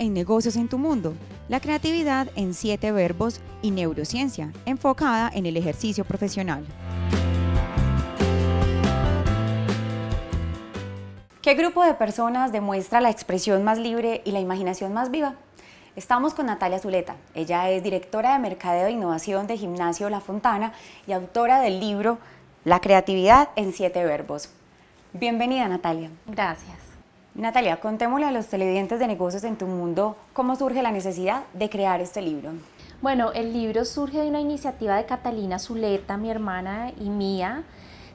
en negocios en tu mundo, la creatividad en siete verbos y neurociencia, enfocada en el ejercicio profesional. ¿Qué grupo de personas demuestra la expresión más libre y la imaginación más viva? Estamos con Natalia Zuleta. Ella es directora de Mercadeo e Innovación de Gimnasio La Fontana y autora del libro La creatividad en siete verbos. Bienvenida Natalia. Gracias. Natalia, contémosle a los televidentes de negocios en tu mundo cómo surge la necesidad de crear este libro. Bueno, el libro surge de una iniciativa de Catalina Zuleta, mi hermana y mía,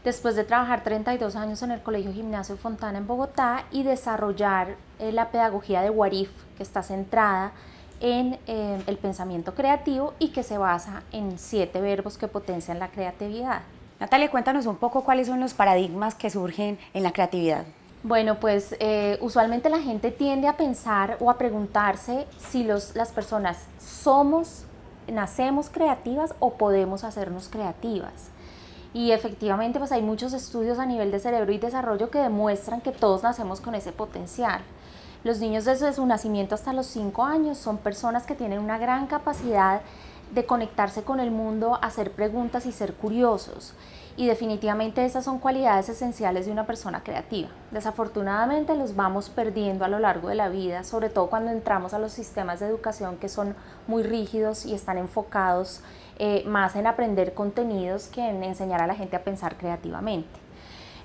después de trabajar 32 años en el Colegio Gimnasio Fontana en Bogotá y desarrollar eh, la pedagogía de Warif, que está centrada en eh, el pensamiento creativo y que se basa en siete verbos que potencian la creatividad. Natalia, cuéntanos un poco cuáles son los paradigmas que surgen en la creatividad. Bueno, pues eh, usualmente la gente tiende a pensar o a preguntarse si los, las personas somos, nacemos creativas o podemos hacernos creativas. Y efectivamente, pues hay muchos estudios a nivel de cerebro y desarrollo que demuestran que todos nacemos con ese potencial. Los niños desde su nacimiento hasta los 5 años son personas que tienen una gran capacidad de conectarse con el mundo, hacer preguntas y ser curiosos. Y definitivamente esas son cualidades esenciales de una persona creativa. Desafortunadamente los vamos perdiendo a lo largo de la vida, sobre todo cuando entramos a los sistemas de educación que son muy rígidos y están enfocados eh, más en aprender contenidos que en enseñar a la gente a pensar creativamente.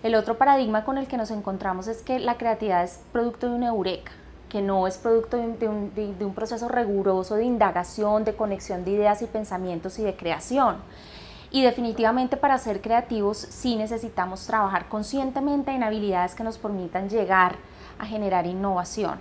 El otro paradigma con el que nos encontramos es que la creatividad es producto de una eureka que no es producto de un, proceso riguroso de indagación, de conexión de ideas y pensamientos y de creación. Y definitivamente para ser creativos sí necesitamos trabajar conscientemente en habilidades que nos permitan llegar a generar innovación.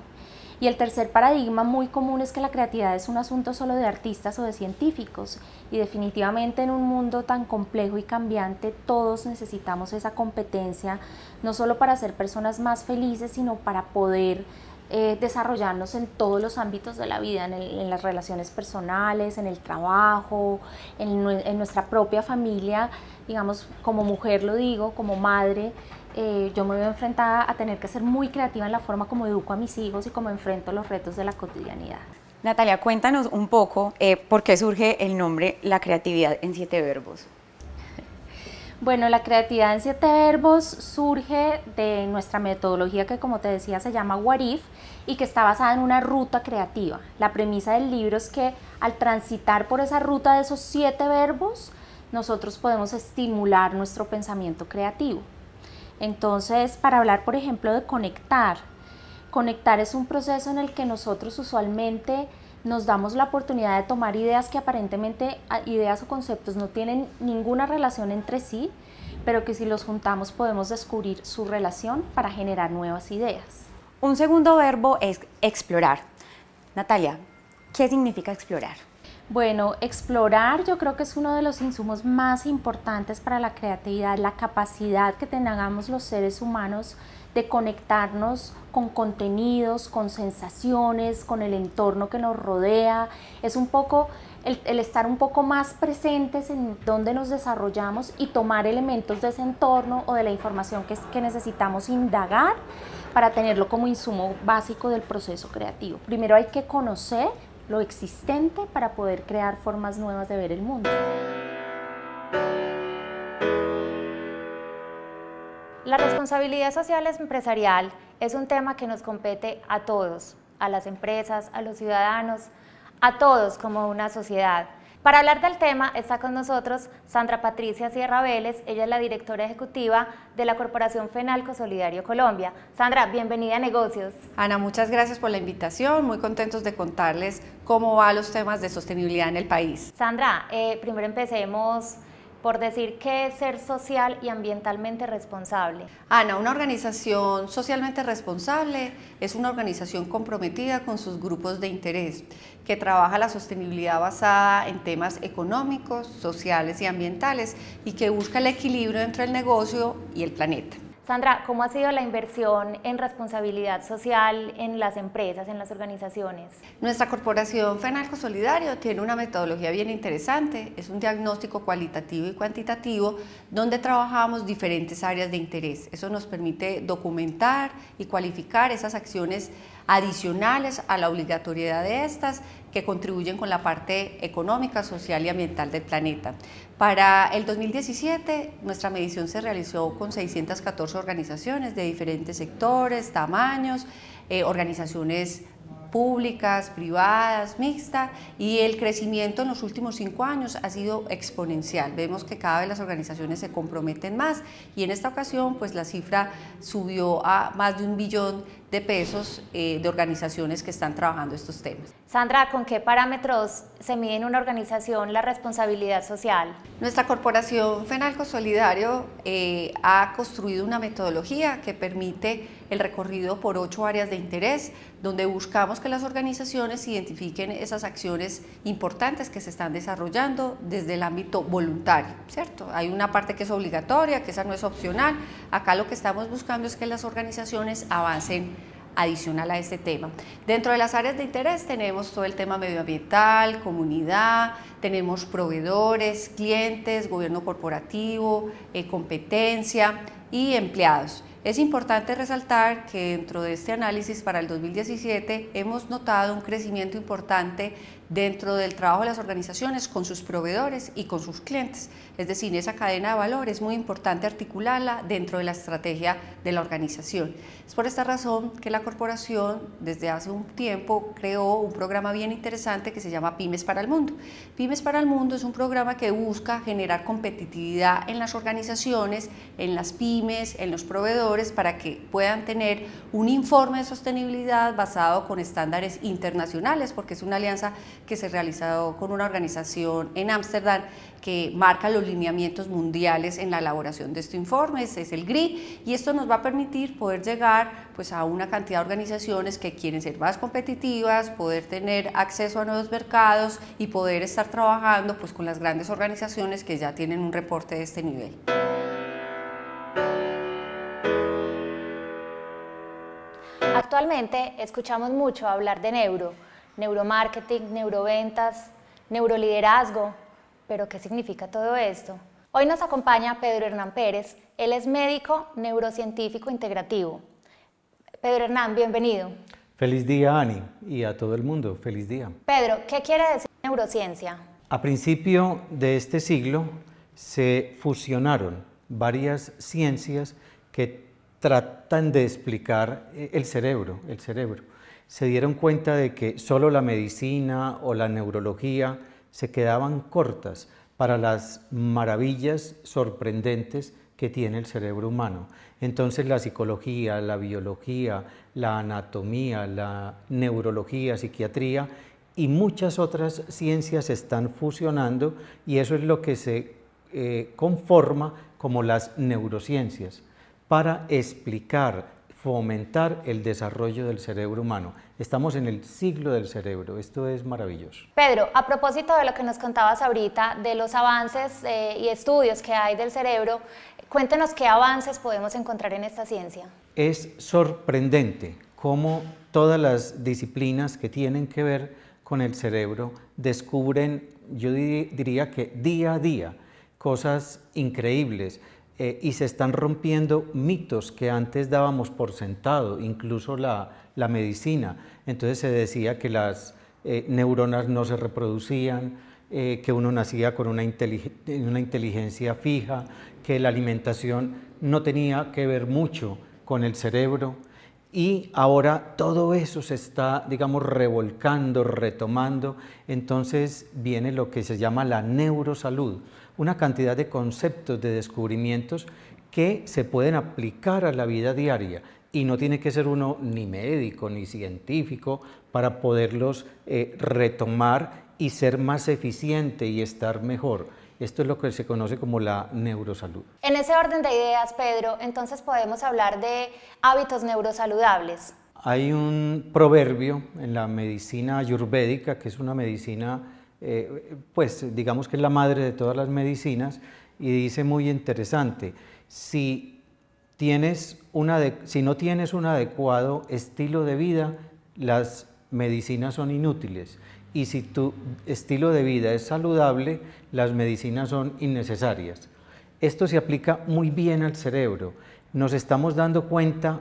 Y el tercer paradigma muy común es que la creatividad es un asunto solo de artistas o de científicos. Y definitivamente en un mundo tan complejo y cambiante todos necesitamos esa competencia, no solo para ser personas más felices, sino para poder eh, desarrollarnos en todos los ámbitos de la vida, en, las relaciones personales, en el trabajo, en, nuestra propia familia, digamos, como mujer lo digo, como madre. Eh, yo me veo enfrentada a tener que ser muy creativa en la forma como educo a mis hijos y como enfrento los retos de la cotidianidad. Natalia, cuéntanos un poco eh, por qué surge el nombre La creatividad en siete verbos. Bueno, la creatividad en siete verbos surge de nuestra metodología que como te decía se llama Warif y que está basada en una ruta creativa. La premisa del libro es que al transitar por esa ruta de esos siete verbos, nosotros podemos estimular nuestro pensamiento creativo. Entonces, para hablar por ejemplo de conectar, conectar es un proceso en el que nosotros usualmente nos damos la oportunidad de tomar ideas que aparentemente ideas o conceptos no tienen ninguna relación entre sí, pero que si los juntamos podemos descubrir su relación para generar nuevas ideas. Un segundo verbo es explorar. Natalia, ¿qué significa explorar? Bueno, explorar yo creo que es uno de los insumos más importantes para la creatividad, la capacidad que tengamos los seres humanos de conectarnos con contenidos, con sensaciones, con el entorno que nos rodea. Es un poco el, estar un poco más presentes en donde nos desarrollamos y tomar elementos de ese entorno o de la información que, que necesitamos indagar para tenerlo como insumo básico del proceso creativo. Primero hay que conocer lo existente para poder crear formas nuevas de ver el mundo. La responsabilidad social empresarial es un tema que nos compete a todos, a las empresas, a los ciudadanos, a todos como una sociedad. Para hablar del tema está con nosotros Sandra Patricia Sierra Vélez, ella es la directora ejecutiva de la Corporación Fenalco Solidario Colombia. Sandra, bienvenida a Negocios. Ana, muchas gracias por la invitación, muy contentos de contarles cómo van los temas de sostenibilidad en el país. Sandra, eh, primero empecemos por decir que es ser social y ambientalmente responsable? Ana, una organización socialmente responsable es una organización comprometida con sus grupos de interés, que trabaja la sostenibilidad basada en temas económicos, sociales y ambientales y que busca el equilibrio entre el negocio y el planeta. Sandra, ¿cómo ha sido la inversión en responsabilidad social en las empresas, en las organizaciones? Nuestra corporación Fenalco Solidario tiene una metodología bien interesante, es un diagnóstico cualitativo y cuantitativo donde trabajamos diferentes áreas de interés. Eso nos permite documentar y cualificar esas acciones adicionales a la obligatoriedad de estas que contribuyen con la parte económica, social y ambiental del planeta. Para el 2017, nuestra medición se realizó con 614 organizaciones de diferentes sectores, tamaños, eh, organizaciones públicas, privadas, mixtas, y el crecimiento en los últimos cinco años ha sido exponencial. Vemos que cada vez las organizaciones se comprometen más y en esta ocasión pues la cifra subió a más de un billón de pesos eh, de organizaciones que están trabajando estos temas. Sandra, ¿con qué parámetros se mide en una organización la responsabilidad social? Nuestra corporación Fenalco Solidario eh, ha construido una metodología que permite el recorrido por ocho áreas de interés, donde buscamos que las organizaciones identifiquen esas acciones importantes que se están desarrollando desde el ámbito voluntario, ¿cierto? Hay una parte que es obligatoria, que esa no es opcional. Acá lo que estamos buscando es que las organizaciones avancen adicional a este tema. Dentro de las áreas de interés tenemos todo el tema medioambiental, comunidad, tenemos proveedores, clientes, gobierno corporativo, eh, competencia y empleados. Es importante resaltar que dentro de este análisis para el 2017 hemos notado un crecimiento importante dentro del trabajo de las organizaciones con sus proveedores y con sus clientes. Es decir, esa cadena de valor es muy importante articularla dentro de la estrategia de la organización. Es por esta razón que la corporación desde hace un tiempo creó un programa bien interesante que se llama Pymes para el Mundo. Pymes para el Mundo es un programa que busca generar competitividad en las organizaciones, en las pymes, en los proveedores, para que puedan tener un informe de sostenibilidad basado con estándares internacionales, porque es una alianza que se realizó con una organización en Ámsterdam que marca los lineamientos mundiales en la elaboración de este informe, este es el GRI, y esto nos va a permitir poder llegar pues, a una cantidad de organizaciones que quieren ser más competitivas, poder tener acceso a nuevos mercados y poder estar trabajando pues, con las grandes organizaciones que ya tienen un reporte de este nivel. Actualmente escuchamos mucho hablar de neuro neuromarketing, neuroventas, neuroliderazgo. Pero, ¿qué significa todo esto? Hoy nos acompaña Pedro Hernán Pérez. Él es médico neurocientífico integrativo. Pedro Hernán, bienvenido. Feliz día, Ani, y a todo el mundo. Feliz día. Pedro, ¿qué quiere decir neurociencia? A principio de este siglo se fusionaron varias ciencias que tratan de explicar eh, el cerebro, el cerebro se dieron cuenta de que solo la medicina o la neurología se quedaban cortas para las maravillas sorprendentes que tiene el cerebro humano. Entonces la psicología, la biología, la anatomía, la neurología, psiquiatría y muchas otras ciencias están fusionando y eso es lo que se eh, conforma como las neurociencias para explicar fomentar el desarrollo del cerebro humano. Estamos en el siglo del cerebro, esto es maravilloso. Pedro, a propósito de lo que nos contabas ahorita, de los avances eh, y estudios que hay del cerebro, cuéntenos qué avances podemos encontrar en esta ciencia. Es sorprendente cómo todas las disciplinas que tienen que ver con el cerebro descubren, yo diría que día a día, cosas increíbles. Eh, y se están rompiendo mitos que antes dábamos por sentado, incluso la, medicina. Entonces se decía que las eh, neuronas no se reproducían, eh, que uno nacía con una inteligencia fija, que la alimentación no tenía que ver mucho con el cerebro. Y ahora todo eso se está, digamos, revolcando, retomando. Entonces viene lo que se llama la neurosalud, una cantidad de conceptos, de descubrimientos que se pueden aplicar a la vida diaria y no tiene que ser uno ni médico ni científico para poderlos eh, retomar y ser más eficiente y estar mejor. Esto es lo que se conoce como la neurosalud. En ese orden de ideas, Pedro, entonces podemos hablar de hábitos neurosaludables. Hay un proverbio en la medicina ayurvédica, que es una medicina eh, pues digamos que es la madre de todas las medicinas, y dice muy interesante, si, tienes una si no tienes un adecuado estilo de vida, las medicinas son inútiles. Y si tu estilo de vida es saludable, las medicinas son innecesarias. Esto se aplica muy bien al cerebro nos estamos dando cuenta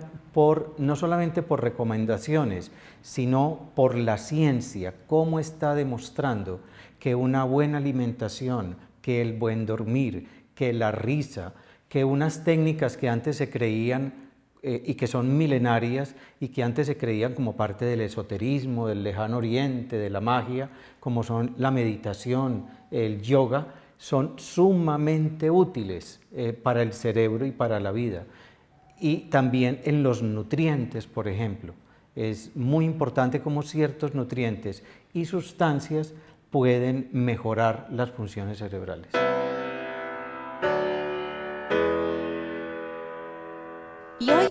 no solamente por recomendaciones, sino por la ciencia, cómo está demostrando que una buena alimentación, que el buen dormir, que la risa, que unas técnicas que antes se creían eh, y que son milenarias y que antes se creían como parte del esoterismo, del lejano oriente, de la magia, como son la meditación, el yoga, son sumamente útiles eh, para el cerebro y para la vida. Y también en los nutrientes, por ejemplo. Es muy importante cómo ciertos nutrientes y sustancias pueden mejorar las funciones cerebrales.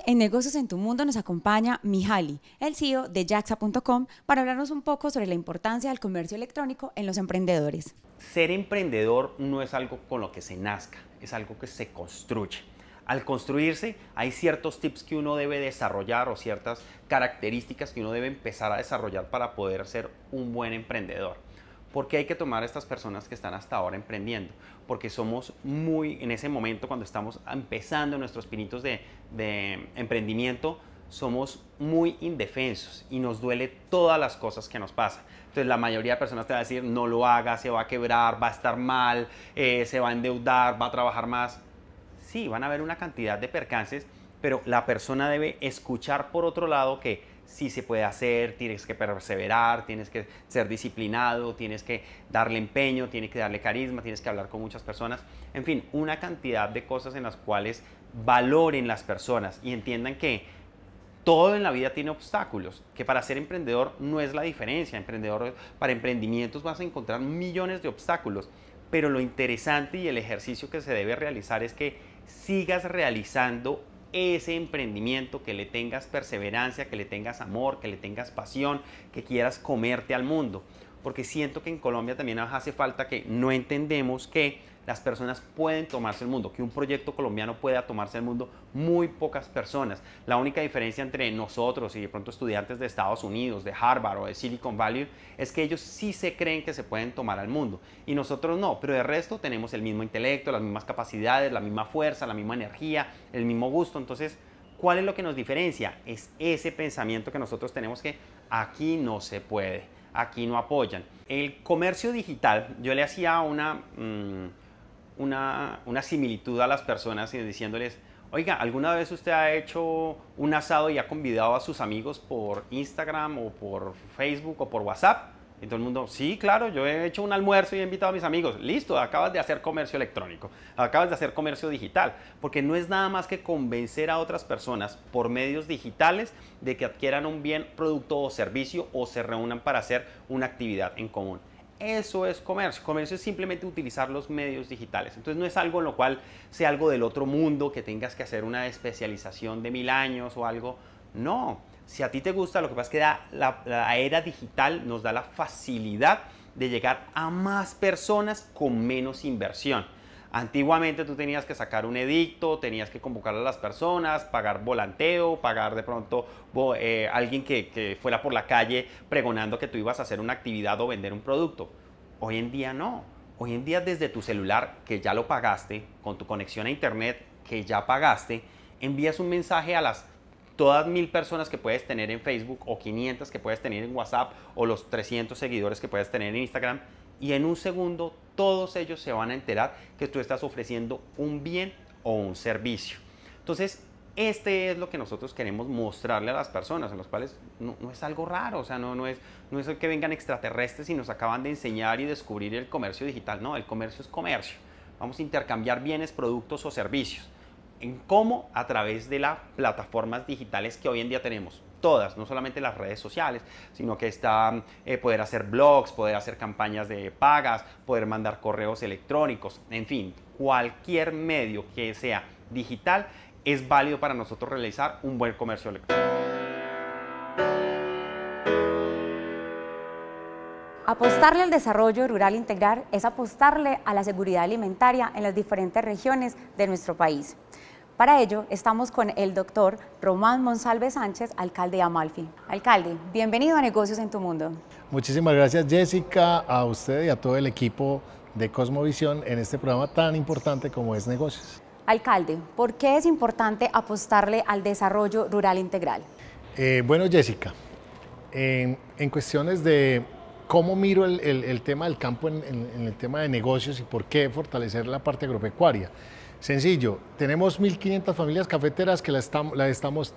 en Negocios en tu Mundo nos acompaña Mijali, el CEO de Jaxa.com, para hablarnos un poco sobre la importancia del comercio electrónico en los emprendedores. Ser emprendedor no es algo con lo que se nazca, es algo que se construye. Al construirse hay ciertos tips que uno debe desarrollar o ciertas características que uno debe empezar a desarrollar para poder ser un buen emprendedor. ¿Por qué hay que tomar a estas personas que están hasta ahora emprendiendo? Porque somos muy, en ese momento, cuando estamos empezando nuestros pinitos de, emprendimiento, somos muy indefensos y nos duele todas las cosas que nos pasan. Entonces la mayoría de personas te va a decir, no lo haga, se va a quebrar, va a estar mal, eh, se va a endeudar, va a trabajar más. Sí, van a haber una cantidad de percances, pero la persona debe escuchar por otro lado que sí se puede hacer, tienes que perseverar, tienes que ser disciplinado, tienes que darle empeño, tienes que darle carisma, tienes que hablar con muchas personas, en fin, una cantidad de cosas en las cuales valoren las personas y entiendan que todo en la vida tiene obstáculos, que para ser emprendedor no es la diferencia, emprendedor para emprendimientos vas a encontrar millones de obstáculos, pero lo interesante y el ejercicio que se debe realizar es que sigas realizando ese emprendimiento, que le tengas perseverancia, que le tengas amor, que le tengas pasión, que quieras comerte al mundo. Porque siento que en Colombia también hace falta que no entendemos que las personas pueden tomarse el mundo, que un proyecto colombiano pueda tomarse el mundo, muy pocas personas. La única diferencia entre nosotros y de pronto estudiantes de Estados Unidos, de Harvard o de Silicon Valley, es que ellos sí se creen que se pueden tomar al mundo y nosotros no, pero de resto tenemos el mismo intelecto, las mismas capacidades, la misma fuerza, la misma energía, el mismo gusto, entonces... ¿Cuál es lo que nos diferencia? Es ese pensamiento que nosotros tenemos que aquí no se puede, aquí no apoyan. El comercio digital, yo le hacía una, mm, una, similitud a las personas y diciéndoles, oiga, ¿alguna vez usted ha hecho un asado y ha convidado a sus amigos por Instagram o por Facebook o por WhatsApp? Y todo el mundo, sí, claro, yo he hecho un almuerzo y he invitado a mis amigos. Listo, acabas de hacer comercio electrónico, acabas de hacer comercio digital, porque no es nada más que convencer a otras personas por medios digitales de que adquieran un bien, producto o servicio o se reúnan para hacer una actividad en común. Eso es comercio. Comercio es simplemente utilizar los medios digitales. Entonces no es algo en lo cual sea algo del otro mundo, que tengas que hacer una especialización de mil años o algo. No, si a ti te gusta, lo que pasa es que la, la era digital nos da la facilidad de llegar a más personas con menos inversión. Antiguamente tú tenías que sacar un edicto, tenías que convocar a las personas, pagar volanteo, pagar de pronto eh, alguien que, que fuera por la calle pregonando que tú ibas a hacer una actividad o vender un producto. Hoy en día no. Hoy en día desde tu celular, que ya lo pagaste, con tu conexión a internet, que ya pagaste, envías un mensaje a las todas mil personas que puedes tener en Facebook o 500 que puedes tener en WhatsApp o los 300 seguidores que puedes tener en Instagram y en un segundo todos ellos se van a enterar que tú estás ofreciendo un bien o un servicio. Entonces, este es lo que nosotros queremos mostrarle a las personas, en los cuales no, es algo raro, o sea, no, no, es, no es que vengan extraterrestres y nos acaban de enseñar y descubrir el comercio digital, no, el comercio es comercio. Vamos a intercambiar bienes, productos o servicios. ¿En cómo? A través de las plataformas digitales que hoy en día tenemos no solamente las redes sociales, sino que está eh, poder hacer blogs, poder hacer campañas de pagas, poder mandar correos electrónicos, en fin, cualquier medio que sea digital es válido para nosotros realizar un buen comercio electrónico. Apostarle al desarrollo rural integral es apostarle a la seguridad alimentaria en las diferentes regiones de nuestro país. Para ello, estamos con el doctor Román Monsalve Sánchez, alcalde de Amalfi. Alcalde, bienvenido a Negocios en tu Mundo. Muchísimas gracias, Jessica, a usted y a todo el equipo de Cosmovisión en este programa tan importante como es Negocios. Alcalde, ¿por qué es importante apostarle al desarrollo rural integral? Eh, bueno, Jessica, en cuestiones de cómo miro el, tema del campo en el tema de negocios y por qué fortalecer la parte agropecuaria Sencillo, tenemos 1.500 familias cafeteras que la estamos,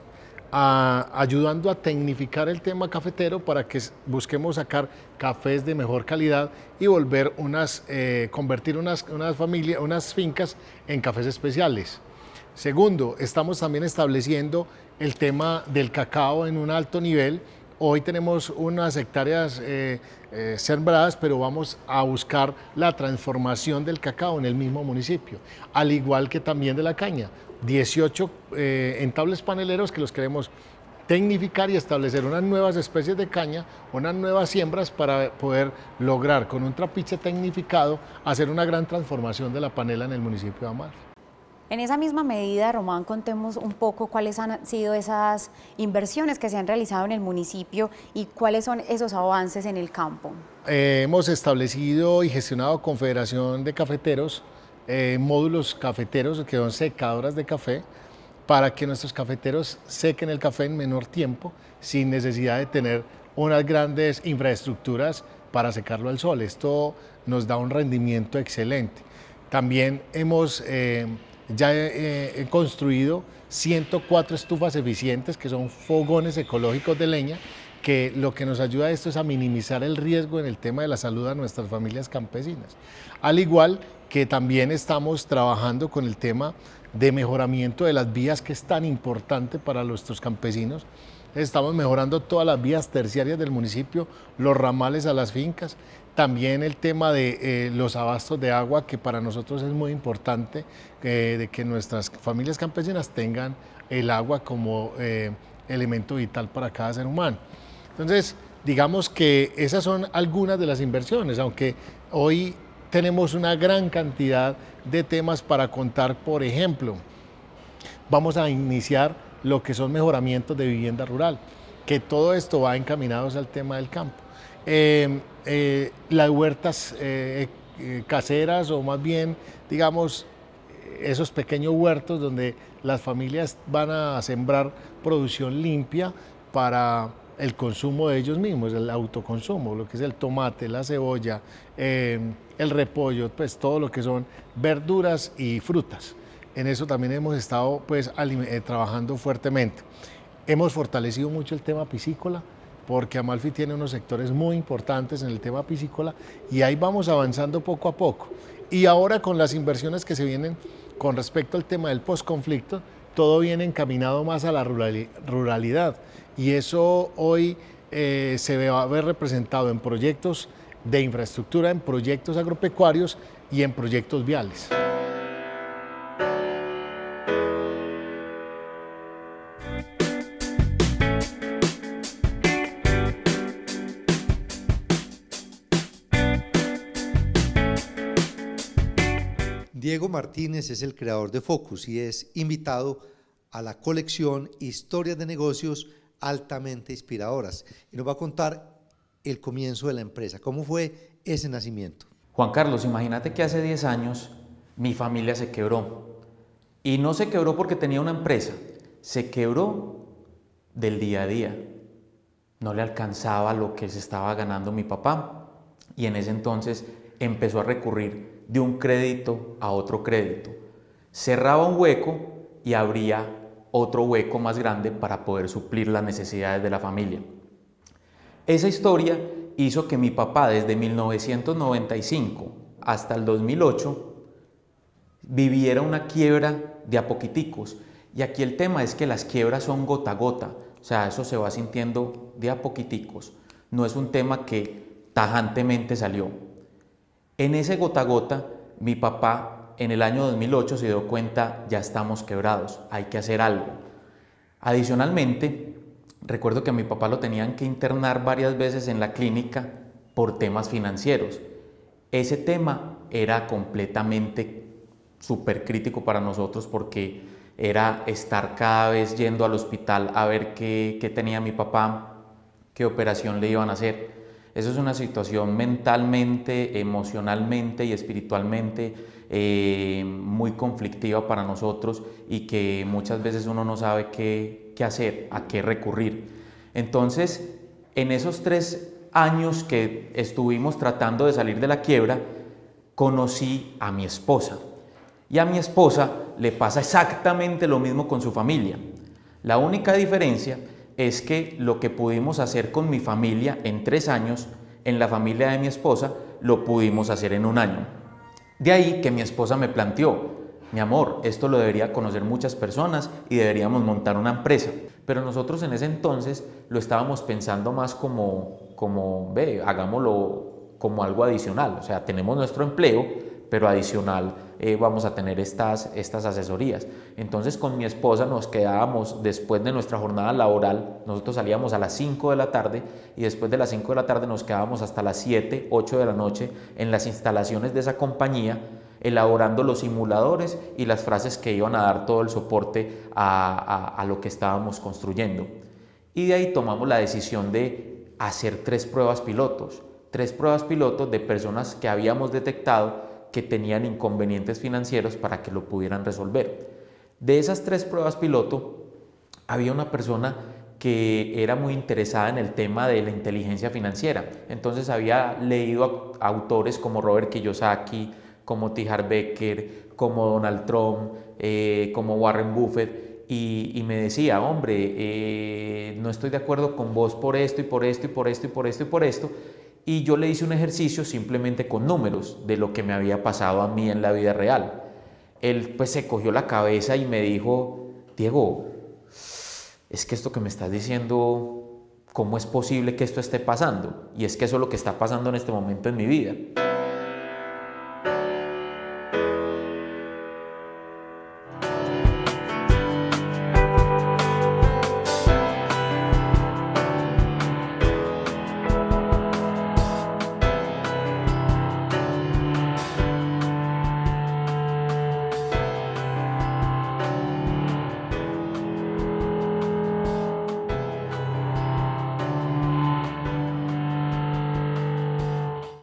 ah, ayudando a tecnificar el tema cafetero para que busquemos sacar cafés de mejor calidad y volver unas, eh, convertir unas, unas fincas en cafés especiales. Segundo, estamos también estableciendo el tema del cacao en un alto nivel Hoy tenemos unas hectáreas eh, eh, sembradas, pero vamos a buscar la transformación del cacao en el mismo municipio, al igual que también de la caña. 18 eh, entables paneleros que los queremos tecnificar y establecer unas nuevas especies de caña, unas nuevas siembras para poder lograr con un trapiche tecnificado hacer una gran transformación de la panela en el municipio de Amar. En esa misma medida, Román, contemos un poco cuáles han sido esas inversiones que se han realizado en el municipio y cuáles son esos avances en el campo. Eh, hemos establecido y gestionado Confederación de Cafeteros eh, módulos cafeteros que son secadoras de café para que nuestros cafeteros sequen el café en menor tiempo sin necesidad de tener unas grandes infraestructuras para secarlo al sol. Esto nos da un rendimiento excelente. También hemos eh, ya he, eh, construido 104 estufas eficientes, que son fogones ecológicos de leña, que lo que nos ayuda a esto es a minimizar el riesgo en el tema de la salud a nuestras familias campesinas. Al igual que también estamos trabajando con el tema de mejoramiento de las vías, que es tan importante para nuestros campesinos. Estamos mejorando todas las vías terciarias del municipio, los ramales a las fincas. También el tema de eh, los abastos de agua, que para nosotros es muy importante, eh, de que nuestras familias campesinas tengan el agua como eh, elemento vital para cada ser humano. Entonces, digamos que esas son algunas de las inversiones, aunque hoy tenemos una gran cantidad de temas para contar, por ejemplo, vamos a iniciar lo que son mejoramientos de vivienda rural, que todo esto va encaminados al tema del campo. Eh, eh, las huertas eh, caseras o más bien, digamos, esos pequeños huertos donde las familias van a sembrar producción limpia para el consumo de ellos mismos, el autoconsumo, lo que es el tomate, la cebolla, el repollo, pues todo lo que son verduras y frutas. En eso también hemos estado pues trabajando fuertemente. Hemos fortalecido mucho el tema piscícola, porque Amalfi tiene unos sectores muy importantes en el tema piscícola y ahí vamos avanzando poco a poco. Y ahora con las inversiones que se vienen con respecto al tema del posconflicto, todo viene encaminado más a la ruralidad y eso hoy eh, se va a ver representado en proyectos de infraestructura, en proyectos agropecuarios y en proyectos viales. Martínez es el creador de Focus y es invitado a la colección Historias de Negocios altamente inspiradoras. Y nos va a contar el comienzo de la empresa, cómo fue ese nacimiento. Juan Carlos, imagínate que hace 10 años mi familia se quebró. Y no se quebró porque tenía una empresa, se quebró del día a día. No le alcanzaba lo que se estaba ganando mi papá. Y en ese entonces empezó a recurrir de un crédito a otro crédito. Cerraba un hueco y abría otro hueco más grande para poder suplir las necesidades de la familia. Esa historia hizo que mi papá desde 1995 hasta el 2008 viviera una quiebra de a poquiticos. Y aquí el tema es que las quiebras son gota a gota, o sea, eso se va sintiendo de a poquiticos. No es un tema que tajantemente salió. En ese gota a gota, mi papá en el año 2008 se dio cuenta, ya estamos quebrados, hay que hacer algo. Adicionalmente, recuerdo que a mi papá lo tenían que internar varias veces en la clínica por temas financieros. Ese tema era completamente súper crítico para nosotros porque era estar cada vez yendo al hospital a ver qué, qué tenía mi papá, qué operación le iban a hacer. Esa es una situación mentalmente, emocionalmente y espiritualmente eh, muy conflictiva para nosotros y que muchas veces uno no sabe qué, qué hacer, a qué recurrir. Entonces, en esos tres años que estuvimos tratando de salir de la quiebra, conocí a mi esposa. Y a mi esposa le pasa exactamente lo mismo con su familia. La única diferencia es que lo que pudimos hacer con mi familia en tres años, en la familia de mi esposa, lo pudimos hacer en un año. De ahí que mi esposa me planteó, mi amor, esto lo debería conocer muchas personas y deberíamos montar una empresa. Pero nosotros en ese entonces lo estábamos pensando más como, como ve, hagámoslo como algo adicional. O sea, tenemos nuestro empleo, pero adicional eh, vamos a tener estas, estas asesorías. Entonces con mi esposa nos quedábamos después de nuestra jornada laboral, nosotros salíamos a las 5 de la tarde y después de las 5 de la tarde nos quedábamos hasta las 7, 8 de la noche en las instalaciones de esa compañía elaborando los simuladores y las frases que iban a dar todo el soporte a, a lo que estábamos construyendo. Y de ahí tomamos la decisión de hacer tres pruebas pilotos, tres pruebas pilotos de personas que habíamos detectado que tenían inconvenientes financieros para que lo pudieran resolver. De esas tres pruebas piloto, había una persona que era muy interesada en el tema de la inteligencia financiera. Entonces había leído autores como Robert Kiyosaki, como Tijar Becker, como Donald Trump, eh, como Warren Buffett, y, me decía, hombre, eh, no estoy de acuerdo con vos por esto y por esto y por esto y por esto. Y por esto y yo le hice un ejercicio simplemente con números de lo que me había pasado a mí en la vida real. Él pues se cogió la cabeza y me dijo, Diego, es que esto que me estás diciendo, ¿cómo es posible que esto esté pasando? Y es que eso es lo que está pasando en este momento en mi vida.